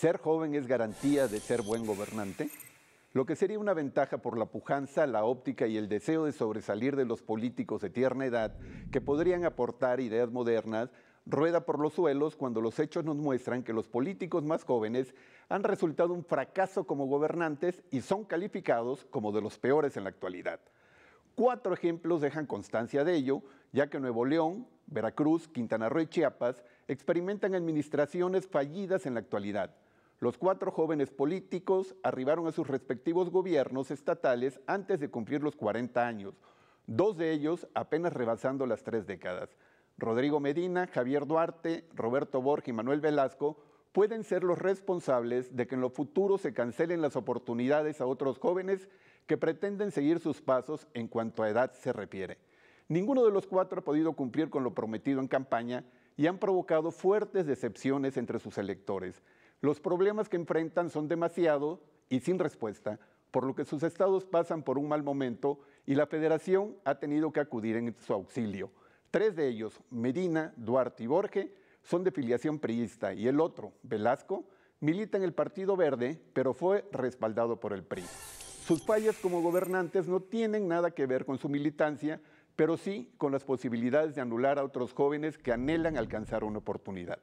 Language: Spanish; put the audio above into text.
Ser joven es garantía de ser buen gobernante, lo que sería una ventaja por la pujanza, la óptica y el deseo de sobresalir de los políticos de tierna edad que podrían aportar ideas modernas, rueda por los suelos cuando los hechos nos muestran que los políticos más jóvenes han resultado un fracaso como gobernantes y son calificados como de los peores en la actualidad. Cuatro ejemplos dejan constancia de ello, ya que Nuevo León, Veracruz, Quintana Roo y Chiapas experimentan administraciones fallidas en la actualidad. Los cuatro jóvenes políticos arribaron a sus respectivos gobiernos estatales antes de cumplir los 40 años, dos de ellos apenas rebasando las tres décadas. Rodrigo Medina, Javier Duarte, Roberto Borges y Manuel Velasco pueden ser los responsables de que en lo futuro se cancelen las oportunidades a otros jóvenes que pretenden seguir sus pasos en cuanto a edad se refiere. Ninguno de los cuatro ha podido cumplir con lo prometido en campaña y han provocado fuertes decepciones entre sus electores. Los problemas que enfrentan son demasiado y sin respuesta, por lo que sus estados pasan por un mal momento y la federación ha tenido que acudir en su auxilio. Tres de ellos, Medina, Duarte y Borge, son de filiación priista y el otro, Velasco, milita en el Partido Verde, pero fue respaldado por el PRI. Sus fallas como gobernantes no tienen nada que ver con su militancia, pero sí con las posibilidades de anular a otros jóvenes que anhelan alcanzar una oportunidad.